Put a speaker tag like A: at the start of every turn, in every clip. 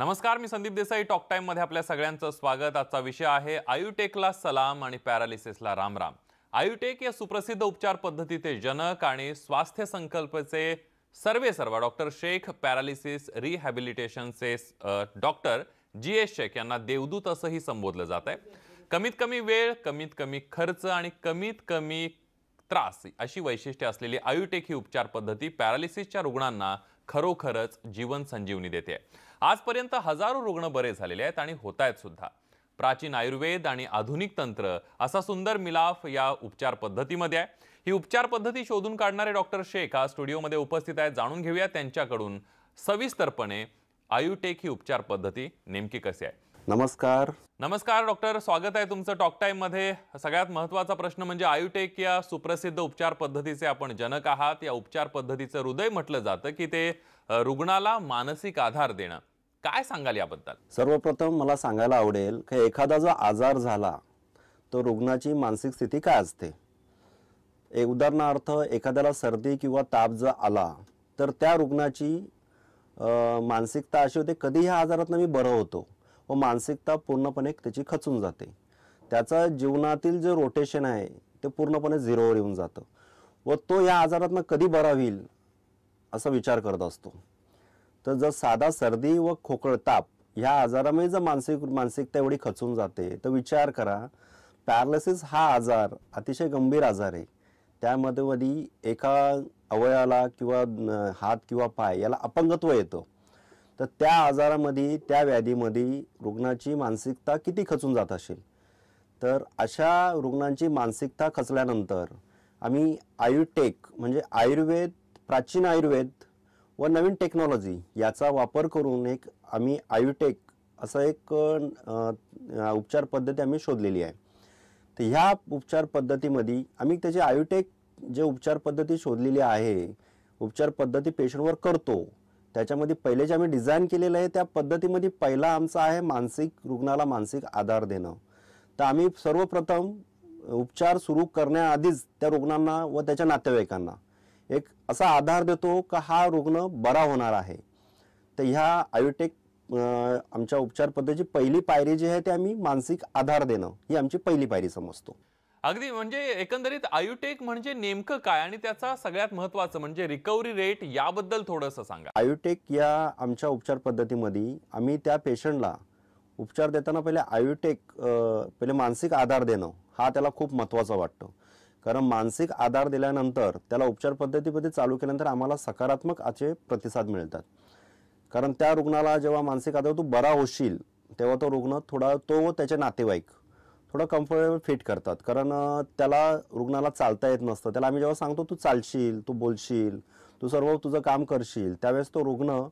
A: नमस्कार मी संदीप देसाई टॉक मध्ये आपल्या सगळ्यांचं स्वागत आजचा विषय आहे आयुटेकला सलाम आणि पॅरालिसिसला रामराम आयुटेक या सुप्रसिद्ध उपचार पद्धतीचे जनक आणि स्वास्थ्य संकल्पचे सर्वे सर्व डॉक्टर शेख पॅरालिसिस रिहॅबिलिटेशनचे डॉक्टर जी एस शेख यांना देवदूत असंही संबोधलं जात आहे कमीत कमी वेळ कमीत कमी खर्च आणि कमीत कमी त्रास अशी वैशिष्ट्ये असलेली आयुटेक ही उपचार पद्धती पॅरालिसिसच्या रुग्णांना खरोखरच जीवन संजीवनी देते आजपर्यंत हजारो रुग्ण बरे झालेले आहेत आणि होत आहेत सुद्धा प्राचीन आयुर्वेद आणि आधुनिक तंत्र असा सुंदर मिलाफ या उपचार पद्धतीमध्ये आहे ही उपचार पद्धती शोधून काढणारे डॉक्टर शेख हा स्टुडिओमध्ये उपस्थित आहेत जाणून घेऊया त्यांच्याकडून सविस्तरपणे आयुटेक ही उपचार पद्धती नेमकी कशी आहे नमस्कार नमस्कार डॉक्टर स्वागत आहे तुमचं टॉक टाइम मध्ये सगळ्यात महत्वाचा प्रश्न म्हणजे आयुटेक या सुप्रसिद्ध उपचार पद्धतीचे आपण जनक आहात या उपचार पद्धतीचं हृदय म्हटलं जातं की ते रुग्णाला मानसिक आधार देणं काय सांगाल याबद्दल
B: सर्वप्रथम मला सांगायला आवडेल की एखादा जो आजार झाला तो रुग्णाची मानसिक स्थिती काय असते एक उदाहरणार्थ एखाद्याला सर्दी किंवा ताप जर आला तर त्या रुग्णाची मानसिकता अशी होते कधी ह्या आजारातनं मी बरं होतो व मानसिकता पूर्णपणे त्याची खचून जाते त्याचा जीवनातील जे रोटेशन आहे ते पूर्णपणे झिरोवर येऊन जातं व तो या आजारातनं कधी बरा होईल असा विचार करत असतो तर जर साधा सर्दी व खोकळ ताप ह्या आजारामुळे जर मानसिक मानसिकता एवढी खचून जाते तर विचार करा पॅरालिसिस हा आजार अतिशय गंभीर आजार आहे त्यामध्ये मधी एका अवयवाला किंवा हात किंवा पाय याला अपंगत्व येतं तर त्या आजारामध्ये त्या व्याधीमध्ये रुग्णाची मानसिकता किती खचून जात असेल तर अशा रुग्णांची मानसिकता खचल्यानंतर आम्ही आयुटेक म्हणजे आयुर्वेद प्राचीन आयुर्वेद व नवीन टेक्नॉलॉजी याचा वापर करून एक आम्ही आयुटेक असं एक उपचार पद्धती आम्ही शोधलेली आहे तर ह्या उपचार पद्धतीमध्ये आम्ही त्याची आयुटेक जे उपचार पद्धती शोधलेली आहे उपचार पद्धती पेशंटवर करतो त्याच्यामध्ये पहिले जे आम्ही डिझाईन केलेलं आहे त्या पद्धतीमध्ये पहिला आमचा आहे मानसिक रुग्णाला मानसिक आधार देणं तर आम्ही सर्वप्रथम उपचार सुरू करण्याआधीच त्या रुग्णांना व त्याच्या नातेवाईकांना एक असा आधार देतो का हा रुग्ण बरा होणार आहे तर ह्या आयुटेक आमच्या उपचार पद्धतीची पहिली पायरी जी आहे ती आम्ही मानसिक आधार देणं ही आमची पहिली पायरी समजतो
A: अगदी म्हणजे एकंदरीत आयुटेक म्हणजे नेमकं काय आणि त्याचा सगळ्यात महत्त्वाचं म्हणजे रिकव्हरी रेट याबद्दल थोडंसं सांगा
B: आयुटेक या आमच्या उपचार पद्धतीमध्ये आम्ही त्या पेशंटला उपचार देताना पहिले आयुटेक पहिले मानसिक आधार देणं हा त्याला खूप महत्त्वाचा वाटतं कारण मानसिक आधार दिल्यानंतर त्याला उपचार पद्धतीमध्ये चालू केल्यानंतर आम्हाला सकारात्मक असे प्रतिसाद मिळतात कारण त्या रुग्णाला जेव्हा मानसिक आधार तो बरा होशील तेव्हा तो रुग्ण थोडा तो त्याचे नातेवाईक थोडं कम्फर्टेबल फिट करतात कारण त्याला रुग्णाला चालता येत नसतं त्याला आम्ही जेव्हा सांगतो तू चालशील तू बोलशील तू सर्व तुझं काम करशील त्यावेळेस तो रुग्ण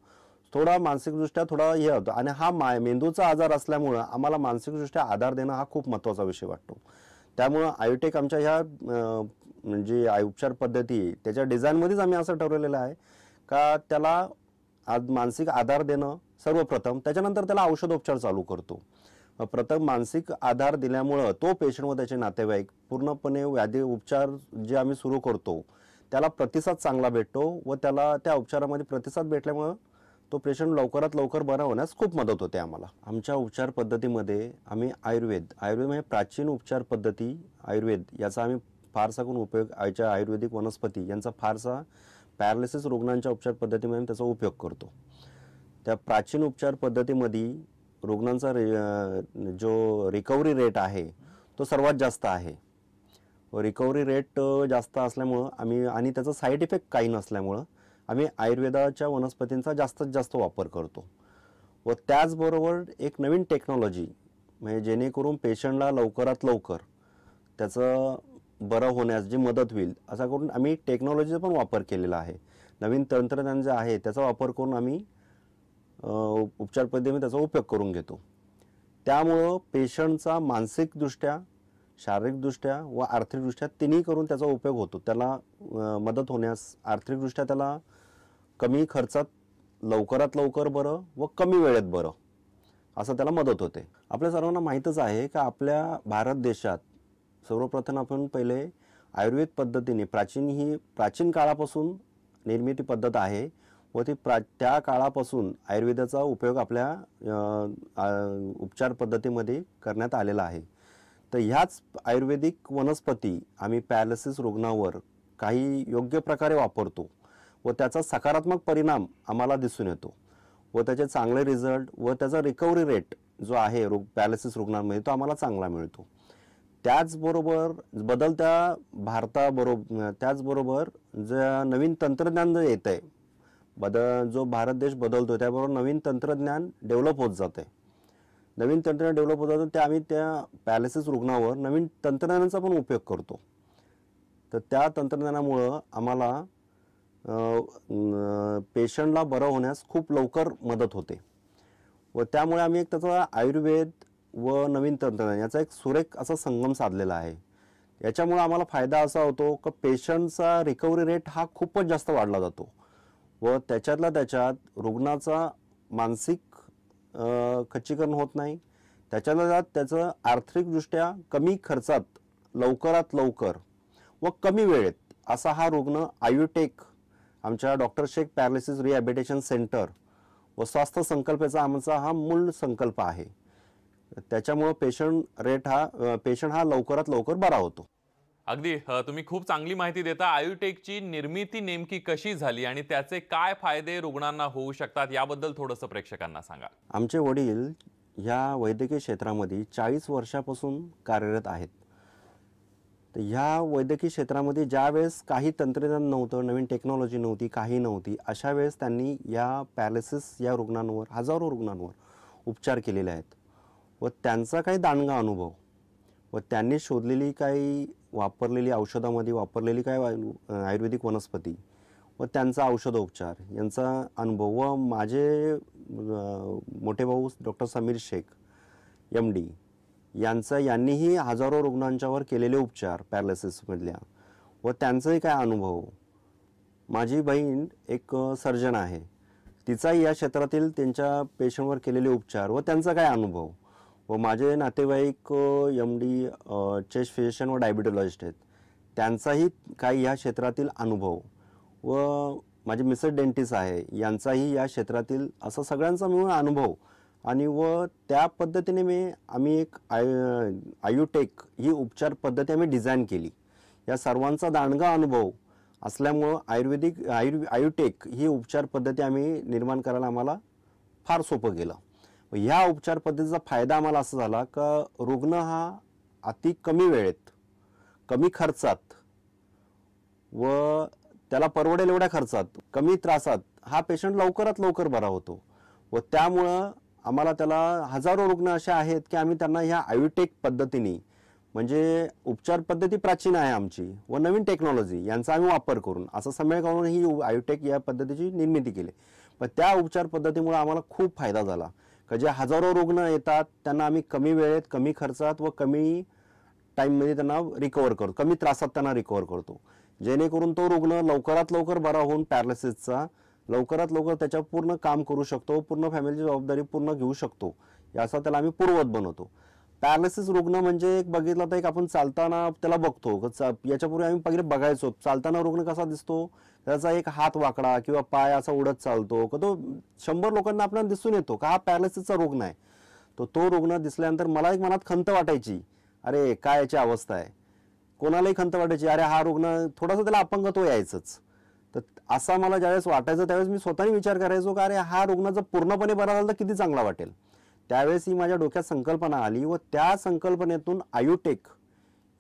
B: थोडा मानसिकदृष्ट्या थोडा हे होतो आणि हा माय मेंदूचा आजार असल्यामुळं आम्हाला मानसिकदृष्ट्या आधार देणं हा खूप महत्त्वाचा विषय वाटतो त्यामुळं आयोटेक आमच्या ह्या म्हणजे आय उपचार पद्धती त्याच्या डिझाईनमध्येच आम्ही असं ठरवलेलं आहे का त्याला आज मानसिक आधार देणं सर्वप्रथम त्याच्यानंतर त्याला औषधोपचार चालू करतो प्रथम मानसिक आधार दिल्यामुळं तो पेशंट व त्याचे नातेवाईक पूर्णपणे व्याधी उपचार जे आम्ही सुरू करतो त्याला प्रतिसाद चांगला भेटतो व त्याला त्या उपचारामध्ये प्रतिसाद भेटल्यामुळं तो पेशंट लवकरात लवकर बरा होण्यास खूप मदत होते आम्हाला आमच्या उपचार पद्धतीमध्ये आम्ही आयुर्वेद आयुर्वेद म्हणजे प्राचीन उपचार पद्धती आयुर्वेद याचा आम्ही फारसा कोण उपयोग आयच्या आयुर्वेदिक वनस्पती यांचा फारसा पॅरालिसिस रुग्णांच्या उपचार पद्धतीमध्ये आम्ही त्याचा उपयोग करतो त्या प्राचीन उपचार पद्धतीमध्ये रुग्णांचा रे जो रिकव्हरी रेट आहे तो सर्वात जास्त आहे रिकव्हरी रेट जास्त असल्यामुळं आम्ही आणि त्याचा साईड इफेक्ट काही नसल्यामुळं आम्ही आयुर्वेदाच्या वनस्पतींचा जास्तीत जास्त वापर करतो व त्याचबरोबर एक नवीन टेक्नॉलॉजी म्हणजे जेणेकरून पेशंटला लवकरात लवकर त्याचं बरं होण्यास जी मदत होईल असा करून आम्ही टेक्नॉलॉजीचा पण वापर केलेला आहे नवीन तंत्रज्ञान जे आहे त्याचा वापर करून आम्ही उपचार पद्धतीने त्याचा उपयोग करून घेतो त्यामुळं पेशंटचा मानसिकदृष्ट्या शारीरिकदृष्ट्या व आर्थिकदृष्ट्या तिन्ही करून त्याचा उपयोग होतो त्याला मदत होण्यास आर्थिकदृष्ट्या त्याला कमी खर्चात लवकरात लवकर बरं व कमी वेळेत बरं असं त्याला मदत होते आपल्या सर्वांना माहीतच आहे का आपल्या भारत देशात सर्वप्रथम आपण पहिले आयुर्वेद पद्धतीने प्राचीन ही प्राचीन काळापासून निर्मिती पद्धत आहे व ती प्रा त्या काळापासून आयुर्वेदाचा उपयोग आपल्या उपचार पद्धतीमध्ये करण्यात आलेला आहे तर ह्याच आयुर्वेदिक वनस्पती आम्ही पॅरालिसिस रुग्णावर काही योग्य प्रकारे वापरतो व त्याचा सकारात्मक परिणाम आम्हाला दिसून येतो व त्याचे चांगले रिझल्ट व त्याचा रिकव्हरी रेट जो आहे रुग पॅलेसिस रुग्णांमध्ये तो आम्हाला चांगला मिळतो त्याचबरोबर बदलत्या भारताबरोबर त्याचबरोबर ज्या नवीन तंत्रज्ञान जे येत आहे बदल जो भारत देश बदलतो त्याबरोबर नवीन तंत्रज्ञान डेव्हलप होत जाते नवीन तंत्रज्ञान डेव्हलप होत जातं ते आम्ही त्या पॅलेसिस रुग्णावर नवीन तंत्रज्ञानाचा पण उपयोग करतो तर त्या तंत्रज्ञानामुळं आम्हाला पेशंटला बरं होण्यास खूप लवकर मदत होते व त्यामुळे आम्ही एक त्याचा आयुर्वेद व नवीन तंत्रज्ञान याचा एक सुरेख असा संगम साधलेला आहे याच्यामुळे आम्हाला फायदा असा होतो की पेशंटचा रिकव्हरी रेट हा खूपच जास्त वाढला जातो व त्याच्यातल्या त्याच्यात रुग्णाचा मानसिक खच्चीकरण होत नाही त्याच्यातल्या त्यात त्याचं आर्थिकदृष्ट्या कमी खर्चात लवकरात लवकर व कमी वेळेत असा हा रुग्ण आयुटेक आमच्या doctor Shaikh paralysis rehabilitation centre व स्वास्थ्य संकल्पेचा आमचा हा मूळ संकल्प आहे त्याच्यामुळं पेशंट रेट हा पेशंट हा लवकरात लवकर बरा होतो
A: अगदी तुम्ही खूप चांगली माहिती देता आयुटेकची निर्मिती नेमकी कशी झाली आणि त्याचे काय फायदे रुग्णांना होऊ शकतात याबद्दल थोडंसं प्रेक्षकांना सांगा
B: आमचे वडील ह्या वैद्यकीय क्षेत्रामध्ये चाळीस वर्षापासून कार्यरत आहेत तर ह्या वैद्यकीय क्षेत्रामध्ये ज्या वेळेस काही तंत्रज्ञान नव्हतं नवीन टेक्नॉलॉजी नव्हती काही नव्हती अशा वेळेस त्यांनी या पॅलेसिस या रुग्णांवर हजारो रुग्णांवर उपचार केलेले आहेत व त्यांचा काही दांडगा अनुभव व त्यांनी शोधलेली काही वापरलेली औषधामध्ये वापरलेली काय आयुर्वेदिक वनस्पती व त्यांचा औषधोपचार यांचा अनुभव व माझे मोठे भाऊ doctor Sameer Shaikh M D यांचा यांनीही हजारो रुग्णांच्यावर केलेले उपचार पॅरालिसिसमधल्या व त्यांचाही काय अनुभव माझी बहीण एक सर्जन आहे तिचाही या क्षेत्रातील त्यांच्या पेशंटवर केलेले उपचार व त्यांचा काय अनुभव व माझे नातेवाईक एम डी चेस्ट फिजिशियन व डायबिटॉलॉजिस्ट आहेत त्यांचाही काही या क्षेत्रातील अनुभव व माझे मिसर डेंटिस्ट आहे यांचाही या क्षेत्रातील असा सगळ्यांचा मिळून अनुभव आणि व त्या पद्धतीने मी आम्ही एक आय आयुटेक ही उपचार पद्धती आम्ही डिझाईन केली या सर्वांचा दांडगा अनुभव असल्यामुळं आयुर्वेदिक आयुर् आयुटेक ही उपचार पद्धती आम्ही निर्माण करायला आम्हाला फार सोपं गेलं ह्या उपचार पद्धतीचा फायदा आम्हाला असा झाला का रुग्ण हा अति कमी वेळेत कमी खर्चात व त्याला परवडेल एवढ्या खर्चात कमी त्रासात हा पेशंट लवकरात लवकर बरा होतो व त्यामुळं आम्हाला त्याला हजारो रुग्ण असे आहेत की आम्ही त्यांना ह्या आयुटेक पद्धतीने म्हणजे उपचार पद्धती प्राचीन आहे आमची व नवीन टेक्नॉलॉजी यांचा आम्ही वापर करून असं समेळ करून ही आयुटेक या पद्धतीची निर्मिती केली पण त्या उपचार पद्धतीमुळे आम्हाला खूप फायदा झाला का जे हजारो रुग्ण येतात त्यांना आम्ही कमी वेळेत कमी खर्चात व कमी टाईममध्ये त्यांना रिकवर करतो कमी त्रासात त्यांना रिकवर करतो जेणेकरून तो रुग्ण लवकरात लवकर बरा होऊन पॅरालिसिसचा लवकरात लवकर त्याच्या पूर्ण काम करू शकतो पूर्ण फॅमिलीची जबाबदारी पूर्ण घेऊ शकतो याचा त्याला आम्ही पूर्वत बनवतो पॅरालिसिस रुग्ण म्हणजे एक बघितला तर एक आपण चालताना त्याला बघतो याच्यापूर्वी आम्ही पहिले बघायचो चालताना रुग्ण कसा दिसतो त्याचा एक हात वाकडा किंवा पाय असा उडत चालतो का तो शंभर लोकांना आपल्याला दिसून येतो का हा पॅरालिसिसचा रुग्ण आहे तो तो रुग्ण दिसल्यानंतर मला एक मनात खंत वाटायची अरे काय याची अवस्था आहे कोणालाही खंत वाटायची अरे हा रुग्ण थोडासा त्याला अपंगत्व यायचंच तर असा मला ज्यावेळेस वाटायचं त्यावेळेस मी स्वतःही विचार करायचो का अरे हा रुग्ण जर पूर्णपणे बरा झाला तर किती चांगला वाटेल त्यावेळेस ही माझ्या डोक्यात संकल्पना आली व त्या संकल्पनेतून आयुटेक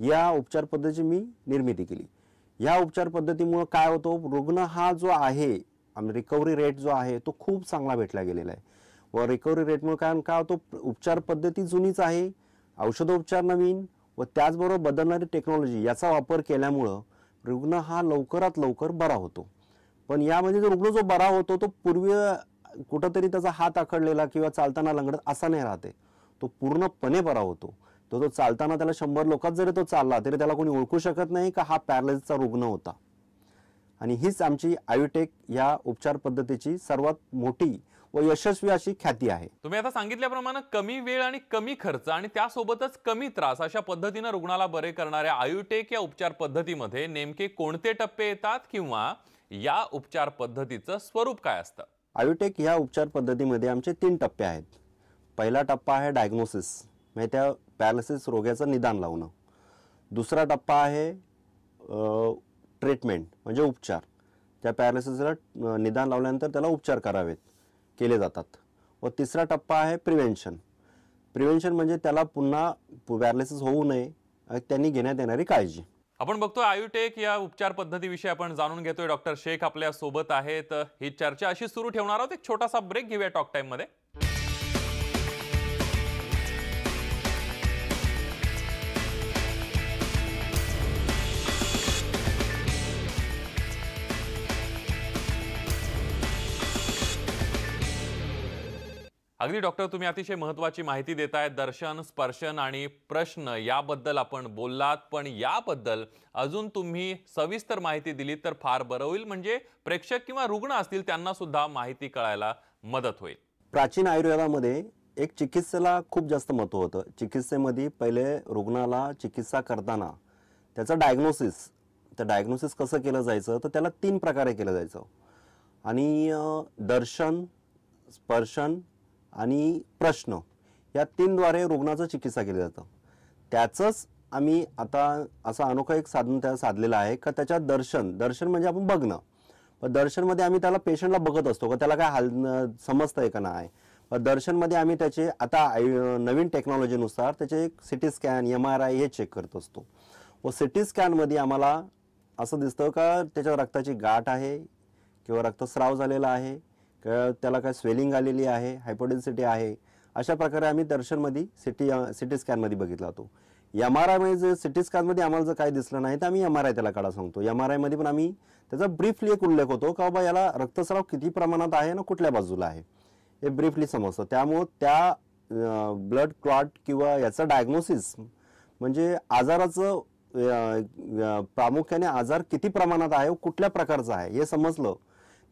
B: या उपचार पद्धतीची मी निर्मिती केली या उपचार पद्धतीमुळं काय होतो रुग्ण हा जो आहे रिकव्हरी रेट जो आहे तो खूप चांगला भेटला गेलेला आहे व रिकव्हरी रेटमुळे कारण काय होतो उपचार पद्धती जुनीच आहे औषधोपचार नवीन व त्याचबरोबर बदलणारी टेक्नॉलॉजी याचा वापर केल्यामुळं रुग्ण हा लवकरात लवकर बरा होतो पण यामध्ये जो रुग्ण जो बरा होतो तो पूर्वी कुठंतरी त्याचा हात आखडलेला किंवा चालताना लंगडत असा नाही राहते तो पूर्णपणे बरा होतो तो तो चालताना त्याला शंभर लोकात जरी तो चालला तरी त्याला कोणी ओळखू शकत नाही का हा पॅरालिसचा रुग्ण होता आणि हीच आमची आयुटेक या उपचार पद्धतीची सर्वात मोठी व यशस्वी अशी ख्याती आहे
A: तुम्ही आता सांगितल्याप्रमाणे कमी वेळ आणि कमी खर्च आणि त्यासोबतच कमी त्रास अशा पद्धतीनं रुग्णाला बरे करणाऱ्या आयुटेक या उपचार पद्धतीमध्ये नेमके कोणते टप्पे येतात किंवा या उपचार पद्धतीचं स्वरूप काय असतं
B: आयुटेक ह्या उपचार पद्धतीमध्ये आमचे तीन टप्पे आहेत पहिला टप्पा आहे डायग्नोसिस म्हणजे त्या पॅरालिसिस रोग्याचं निदान लावणं दुसरा टप्पा आहे ट्रीटमेंट म्हणजे उपचार त्या पॅरालिसिसला निदान लावल्यानंतर त्याला उपचार करावेत केले जातात व तिसरा टप्पा आहे प्रिव्हेन्शन प्रिव्हेन्शन म्हणजे त्याला पुन्हा पॅरलिसिस होऊ नये त्यांनी घेण्यात येणारी काळजी
A: आपण बघतोय आयुटेक या उपचार पद्धतीविषयी आपण जाणून घेतोय डॉक्टर शेख आपल्या सोबत आहेत ही चर्चा अशी सुरू ठेवणार आहोत एक छोटासा ब्रेक घेऊया टॉक टाइममध्ये अगदी डॉक्टर तुम्ही अतिशय महत्त्वाची माहिती देत आहे दर्शन स्पर्शन आणि प्रश्न याबद्दल आपण बोललात पण याबद्दल अजून तुम्ही सविस्तर माहिती दिली तर फार बरं होईल म्हणजे प्रेक्षक किंवा रुग्ण असतील त्यांना सुद्धा माहिती कळायला मदत होईल
B: प्राचीन आयुर्वेदामध्ये एक चिकित्सेला खूप जास्त महत्त्व होतं चिकित्सेमध्ये पहिले रुग्णाला चिकित्सा करताना त्याचं डायग्नोसिस तर डायग्नोसिस कसं केलं जायचं तर त्याला तीन प्रकारे केलं जायचं आणि दर्शन स्पर्शन आणि प्रश्न या तीनद्वारे रुग्णाचं चिकित्सा केली जातं त्याचंच आम्ही आता असा अनोखा एक साधन त्या साधलेलं आहे का त्याच्या दर्शन दर्शन म्हणजे आपण बघणं पण दर्शनमध्ये आम्ही त्याला पेशंटला बघत असतो का त्याला काय हाल समजतं आहे का नाही पण दर्शनमध्ये आम्ही त्याचे आता नवीन टेक्नॉलॉजीनुसार त्याचे एक C T scan M R I हे चेक करत असतो व सिटी स्कॅनमध्ये आम्हाला असं दिसतं का त्याच्या रक्ताची गाठ आहे किंवा रक्तस्राव झालेला आहे का त्याला काय स्वेलिंग आलेली आहे हायपोडेन्सिटी आहे अशा प्रकारे आम्ही दर्शनमध्ये सिटी सिटी स्कॅनमध्ये बघितला होतो एम आर आयमध्ये जर सिटी स्कॅनमध्ये आम्हाला जर काय दिसलं नाही तर आम्ही एम आर आय त्याला काढा सांगतो एम आर आयमध्ये पण आम्ही त्याचा ब्रीफली एक उल्लेख होतो का बाबा याला रक्तस्राव किती प्रमाणात आहे ना कुठल्या बाजूला आहे हे ब्रीफली समजतं त्यामुळं त्या ब्लड क्लॉट किंवा याचा डायग्नोसिस म्हणजे आजाराचं प्रामुख्याने आजार किती प्रमाणात आहे व कुठल्या प्रकारचा आहे हे समजलं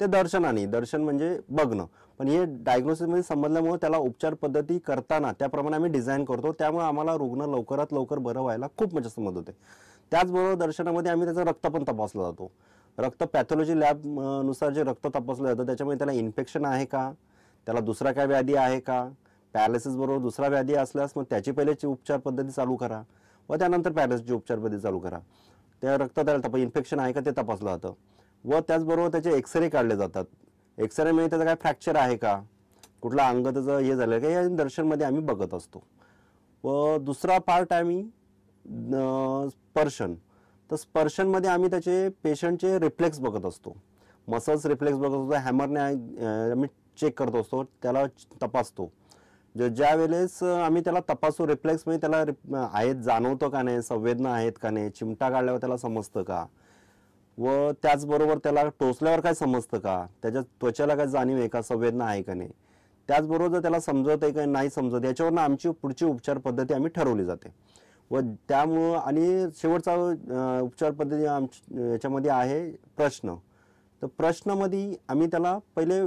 B: ते दर्शनाने दर्शन म्हणजे बघणं पण हे डायग्नोसिसमध्ये संबंधल्यामुळे त्याला उपचार पद्धती करताना त्याप्रमाणे आम्ही डिझाईन करतो त्यामुळे आम्हाला रुग्ण लवकरात लवकर बरं व्हायला खूप म्हणजे जास्त मदत होते त्याचबरोबर दर्शनामध्ये आम्ही त्याचं रक्त पण तपासला जातो रक्त पॅथॉलॉजी लॅबनुसार जे रक्त तपासलं जातं त्याच्यामुळे त्याला इन्फेक्शन आहे का त्याला दुसरा काय व्याधी आहे का पॅरालिसिसबरोबर दुसरा व्याधी असल्यास मग त्याची पहिले उपचार पद्धती चालू करा व त्यानंतर पॅरालिसिसची उपचार पद्धती चालू करा त्या रक्त त्याला इन्फेक्शन आहे का ते तपासलं जातं व त्याचबरोबर त्याचे एक्सरे काढले जातात एक्सरेमध्ये म्हणजे त्याचं काय फ्रॅक्चर आहे का कुठला अंग त्याचं हे झालं का या दर्शनमध्ये आम्ही बघत असतो व दुसरा पार्ट आम्ही स्पर्शन तर स्पर्शनमध्ये आम्ही त्याचे पेशंटचे रिफ्लेक्स बघत असतो मसल्स रिफ्लेक्स बघत असतो हॅमरने आम्ही चेक करत असतो त्याला तपासतो जे ज्या वेळेस आम्ही त्याला तपासू रिफ्लेक्समध्ये म्हणजे त्याला आहेत जाणवतो का नाही संवेदना आहेत का नाही चिमटा काढल्यावर त्याला समजतं का व त्याचबरोबर त्याला टोचल्यावर काय समजतं का त्याच्या त्वचेला काय जाणीव आहे का संवेदना आहे का नाही त्याचबरोबर जर त्याला समजत आहे का नाही समजत याच्यावरनं आमची पुढची उपचार पद्धती आम्ही ठरवली जाते व त्यामुळं आणि शेवटचा उपचार पद्धती आम याच्यामध्ये आहे प्रश्न तर प्रश्नामध्ये आम्ही त्याला पहिले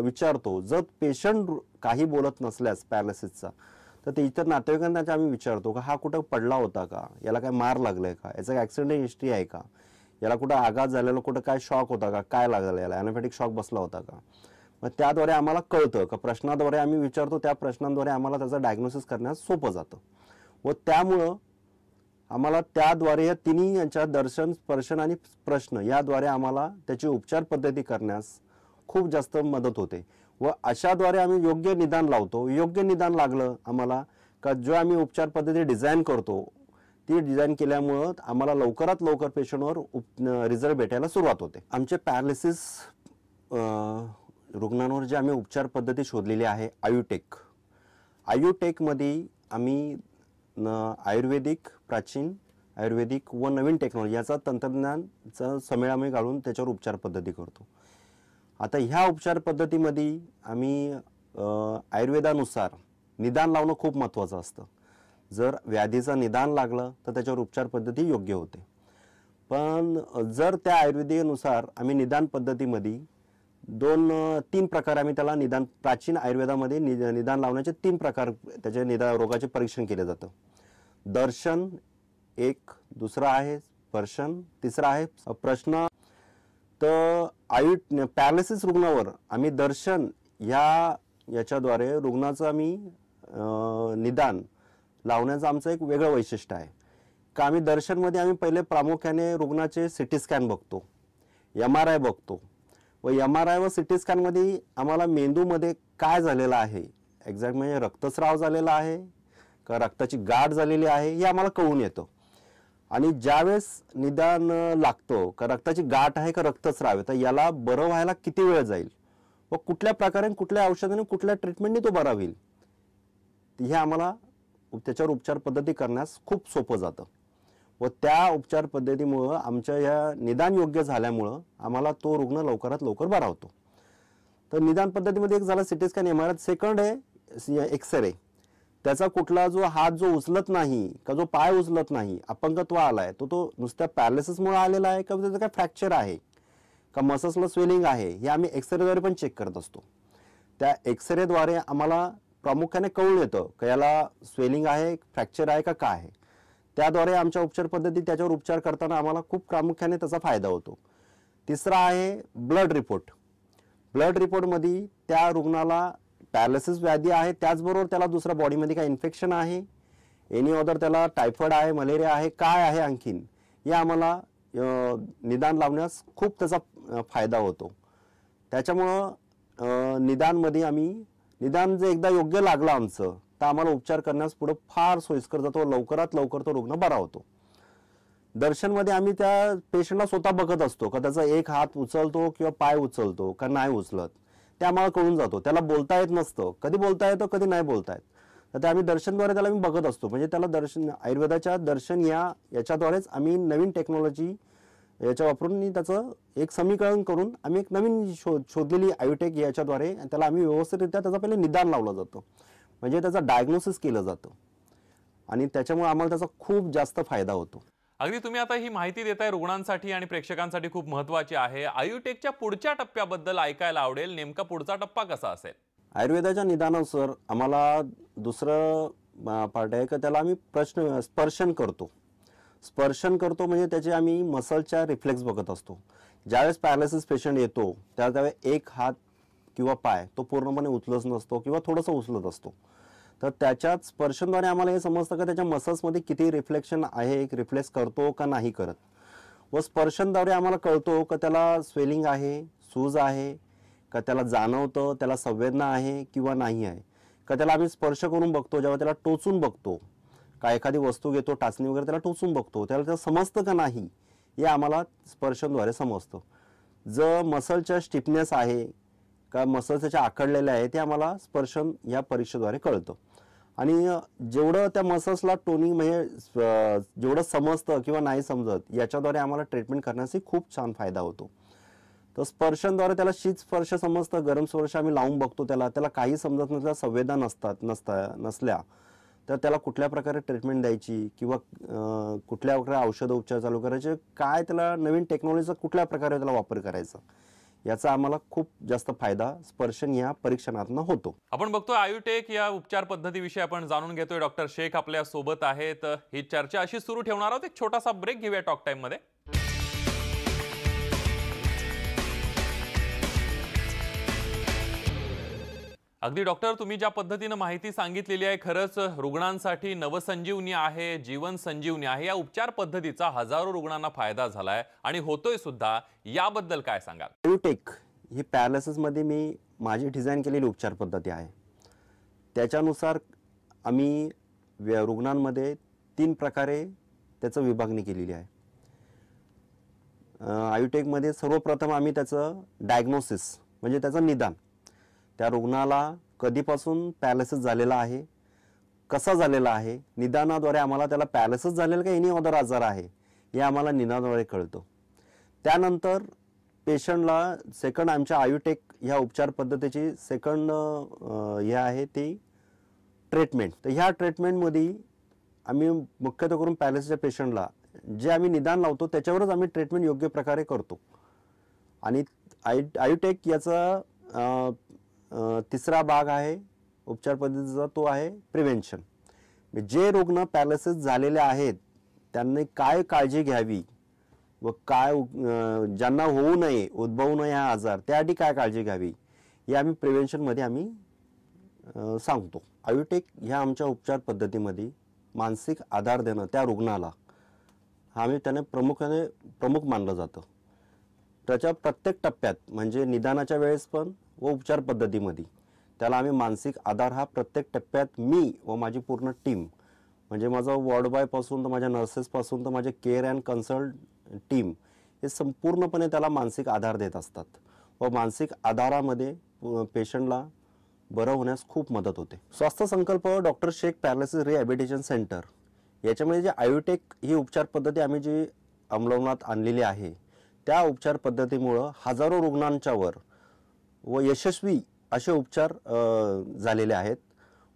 B: विचारतो जर पेशंट काही बोलत नसल्यास पॅरालिसिसचा तर ते इतर नातेवाईकांना आम्ही विचारतो का हा कुठं पडला होता का याला काय मार लागला आहे का याचा ॲक्सिडेंट हिस्ट्री आहे का याला कुठं आघात झालेला कुठं काय शॉक होता का काय लागलं याला ॲनोफॅटिक शॉक बसला होता का मग त्याद्वारे आम्हाला कळतं का प्रश्नाद्वारे आम्ही विचारतो त्या प्रश्नांद्वारे आम्हाला त्याचा डायग्नोसिस करण्यास सोपं जातं व त्यामुळं आम्हाला त्याद्वारे या तिन्ही यांच्या दर्शन स्पर्शन आणि प्रश्न याद्वारे आम्हाला त्याची उपचार पद्धती करण्यास खूप जास्त मदत होते व अशाद्वारे आम्ही योग्य निदान लावतो योग्य निदान लागलं आम्हाला का जो आम्ही उपचार पद्धती डिझाईन करतो ती डिझाईन केल्यामुळं आम्हाला लवकरात लवकर पेशंटवर उप रिझल्ट भेटायला सुरुवात होते आमचे पॅरालिसिस रुग्णांवर जे आम्ही उपचार पद्धती शोधलेली आहे आयुटेक आयुटेकमध्ये आम्ही न आयुर्वेदिक प्राचीन आयुर्वेदिक व नवीन टेक्नॉलॉजी याचा तंत्रज्ञानचा समेळ आम्ही घालून त्याच्यावर उपचार पद्धती करतो आता ह्या उपचार पद्धतीमध्ये आम्ही आयुर्वेदानुसार निदान लावणं खूप महत्त्वाचं असतं जर व्याधीचं निदान लागलं तर त्याच्यावर उपचार पद्धती योग्य होते पण जर त्या आयुर्वेदीनुसार आम्ही निदान पद्धतीमध्ये दोन तीन प्रकार आम्ही त्याला निदान प्राचीन आयुर्वेदामध्ये नि निदान लावण्याचे तीन प्रकार त्याचे निदान रोगाचे परीक्षण केले जातं दर्शन एक दुसरा आहे स्पर्शन तिसरं आहे प्रश्न तर आयु पॅरालिसिस रुग्णावर आम्ही दर्शन ह्या याच्याद्वारे रुग्णाचं आम्ही निदान लावण्याचं आमचं एक वेगळं वैशिष्ट्य आहे का आम्ही दर्शनमध्ये आम्ही पहिले प्रामुख्याने रुग्णाचे सी टी स्कॅन बघतो एम आर आय बघतो व एम आर आय व सी टी स्कॅनमध्ये आम्हाला मेंदूमध्ये काय झालेलं आहे एक्झॅक्ट म्हणजे रक्तस्राव झालेला आहे का रक्ताची गाठ झालेली आहे हे आम्हाला कळून येतं आणि ज्यावेळेस निदान लागतं का रक्ताची गाठ आहे का रक्तस्राव आहे तर याला बरं व्हायला किती वेळ जाईल व कुठल्या प्रकारे कुठल्या औषधाने कुठल्या ट्रीटमेंटने तो बरा होईल हे आम्हाला त्याच्यावर उपचार पद्धती करण्यास खूप सोपं जातं व त्या उपचार पद्धतीमुळं आमच्या ह्या निदान योग्य झाल्यामुळं आम्हाला तो रुग्ण लवकरात लवकर बरा होतो तर निदान पद्धतीमध्ये एक झाला CT scan M R second आहे एक्सरे त्याचा कुठला जो हात जो उचलत नाही का जो पाय उचलत नाही अपंगत्व आला आहे तो तो नुसत्या पॅरालिसिसमुळे आलेला आहे का त्याचं काय फ्रॅक्चर आहे का मसल्सला स्वेलिंग आहे हे आम्ही एक्सरेद्वारे पण चेक करत असतो त्या एक्सरेद्वारे आम्हाला प्रामुख्याने कळून येतं का याला स्वेलिंग आहे फ्रॅक्चर आहे का काय आहे त्याद्वारे आमच्या उपचार पद्धती त्याच्यावर उपचार करताना आम्हाला खूप प्रामुख्याने त्याचा फायदा होतो तिसरा आहे ब्लड रिपोर्ट ब्लड रिपोर्टमध्ये त्या रुग्णाला पॅरालिसिस व्याधी आहे त्याचबरोबर त्याला दुसऱ्या बॉडीमध्ये काय इन्फेक्शन आहे एनी ऑदर त्याला टायफॉइड आहे मलेरिया आहे काय आहे आणखीन या आम्हाला निदान लावण्यास खूप त्याचा फायदा होतो त्याच्यामुळं निदानमध्ये आम्ही निदान जे एकदा योग्य लागलं आमचं तर आम्हाला उपचार करण्यास पुढं फार सोयीस्कर जातो लवकरात लवकर तो रुग्ण बरा होतो दर्शनमध्ये आम्ही त्या पेशंटला स्वतः बघत असतो का त्याचा एक हात उचलतो किंवा पाय उचलतो का नाही उचलत ते आम्हाला कळून जातो त्याला बोलता येत नसतं कधी बोलता येतं कधी नाही बोलता येत तर ते आम्ही दर्शनद्वारे त्याला आम्ही बघत असतो म्हणजे त्याला दर्शन आयुर्वेदाच्या दर्शन या याच्याद्वारेच आम्ही नवीन टेक्नॉलॉजी याच्या वापरून त्याचं एक समीकरण करून आम्ही एक नवीन शो शोधलेली आयोटेक याच्याद्वारे त्याला आम्ही व्यवस्थितरित्या त्याचं पहिले निदान लावलं जातो म्हणजे त्याचा डायग्नोसिस केलं जातं आणि त्याच्यामुळे आम्हाला त्याचा खूप जास्त फायदा होतो
A: अगदी तुम्ही आता ही माहिती देताय रुग्णांसाठी आणि प्रेक्षकांसाठी खूप महत्त्वाची आहे आयुटेकच्या पुढच्या टप्प्याबद्दल ऐकायला आवडेल नेमका पुढचा टप्पा कसा असेल
B: आयुर्वेदाच्या निदानानुसार आम्हाला दुसरं पार्ट आहे का त्याला आम्ही प्रश्न स्पर्शन करतो स्पर्शन करतो म्हणजे त्याचे आम्ही मसलच्या रिफ्लेक्स बघत असतो ज्यावेळेस पॅरालिसिस पेशंट येतो त्यावेळेस त्यावेळेस एक हात किंवा पाय तो पूर्णपणे उचलत नसतो किंवा थोडंसं उचलत असतो तर त्याच्यात स्पर्शनद्वारे आम्हाला हे समजतं का त्याच्या मसल्समध्ये किती रिफ्लेक्शन आहे एक रिफ्लेक्स करतो का नाही करत व स्पर्शनद्वारे आम्हाला कळतो का त्याला स्वेलिंग आहे सूज आहे का त्याला जाणवतं त्याला संवेदना आहे किंवा नाही आहे का त्याला आम्ही स्पर्श करून बघतो जेव्हा त्याला टोचून बघतो का एखादी वस्तू घेतो टाचणी वगैरे त्याला टोचून बघतो त्याला त्याला समजतं का नाही हे आम्हाला स्पर्शांद्वारे समजतं जर मसलच्या स्टिफनेस आहे का मसल त्याच्या आकडलेल्या आहे ते आम्हाला स्पर्शन या परीक्षेद्वारे कळतं आणि जेवढं त्या मसल्सला टोनिंग म्हणजे जेवढं समजतं किंवा नाही समजत याच्याद्वारे आम्हाला ट्रीटमेंट करण्यासही खूप छान फायदा होतो तर स्पर्शनद्वारे त्याला शीत स्पर्श समजतं गरम स्पर्श आम्ही लावून बघतो त्याला त्याला काही समजत नसल्या संवेदना नसतात नसता नसल्या तर त्याला कुठल्या प्रकारे ट्रीटमेंट द्यायची किंवा कुठल्या प्रकारे औषध उपचार चालू करायचे काय त्याला नवीन टेक्नॉलॉजीचा कुठल्या प्रकारे त्याला वापर करायचा याचा आम्हाला खूप जास्त फायदा स्पर्शन या परीक्षणातून होतो
A: आपण बघतो आयुटेक या उपचार पद्धतीविषयी आपण जाणून घेतोय डॉक्टर शेख आपल्या सोबत आहेत ही चर्चा अशी सुरू ठेवणार आहोत एक छोटासा ब्रेक घेऊया टॉक टाइम मध्ये अगदी डॉक्टर तुम्ही ज्या पद्धतीनं माहिती सांगितलेली आहे खरंच रुग्णांसाठी नवसंजीवनी आहे जीवन संजीवनी आहे या उपचार पद्धतीचा हजारो रुग्णांना फायदा झालाय आणि होतोय सुद्धा याबद्दल काय सांगाल
B: एन्युटेक ही पॅलेसेसमध्ये मी माझी डिझाईन केलेली उपचार पद्धती आहे त्याच्यानुसार आम्ही रुग्णांमध्ये तीन प्रकारे त्याचं विभागणी केलेली आहे आयुटेकमध्ये सर्वप्रथम आम्ही त्याचं डायग्नोसिस म्हणजे त्याचं निदान त्या रुग्णाला कधीपासून पॅलेसिस झालेला आहे कसा झालेला आहे निदानाद्वारे आम्हाला त्याला पॅलेसिस झालेला का एनी अदर आजार आहे हे आम्हाला निदानाद्वारे कळतो त्यानंतर पेशंटला सेकंड आमच्या आयुटेक ह्या उपचार पद्धतीची सेकंड हे आहे ती ट्रीटमेंट तर ह्या ट्रीटमेंटमध्ये आम्ही मुख्यतः करून पॅलेसच्या पेशंटला जे आम्ही निदान लावतो त्याच्यावरच आम्ही ट्रीटमेंट योग्य प्रकारे करतो आणि आय आयुटेक याचा तिसरा भाग आहे उपचार पद्धतीचा तो आहे प्रिव्हेन्शन म्हणजे जे रुग्ण पॅलेसिस झालेले आहेत त्यांनी काय काळजी घ्यावी व काय ज्यांना होऊ नये उद्भवू नये हा आजार त्यासाठी काय काळजी घ्यावी हे आम्ही प्रिव्हेंशनमध्ये आम्ही सांगतो आयुटेक ह्या आमच्या उपचार पद्धतीमध्ये मानसिक आधार देणं त्या रुग्णाला हा आम्ही त्याने प्रमुखाने प्रमुख मानलं जातं त्याच्या प्रत्येक टप्प्यात म्हणजे निदानाच्या वेळेस पण व उपचार पद्धतीमध्ये त्याला आम्ही मानसिक आधार हा प्रत्येक टप्प्यात मी व माझी पूर्ण टीम म्हणजे माझा वॉर्ड बॉयपासून तर माझ्या नर्सेसपासून तर माझे केअर अँड कन्सल्ट टीम हे संपूर्णपणे त्याला मानसिक आधार देत असतात व मानसिक आधारामध्ये पेशंटला बरं होण्यास खूप मदत होते Swasthya Sankalp doctor Shaikh paralysis rehabilitation centre याच्यामध्ये जे आयोटेक ही उपचार पद्धती आम्ही जी अंमलवणात आणलेली आहे त्या उपचार पद्धतीमुळं हजारो रुग्णांच्यावर व यशस्वी असे उपचार झालेले आहेत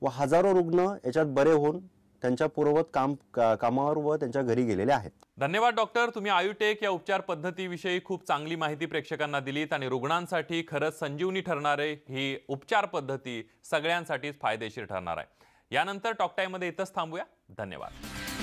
B: व हजारो रुग्ण याच्यात बरे होऊन त्यांच्या पूर्ववत काम कामावर व त्यांच्या घरी गेलेले आहेत
A: धन्यवाद डॉक्टर तुम्ही आयुटेक या उपचार पद्धतीविषयी खूप चांगली माहिती प्रेक्षकांना दिलीत आणि रुग्णांसाठी खरंच संजीवनी ठरणारे ही उपचार पद्धती सगळ्यांसाठीच फायदेशीर ठरणार आहे यानंतर टॉकटाईमध्ये इथंच थांबूया धन्यवाद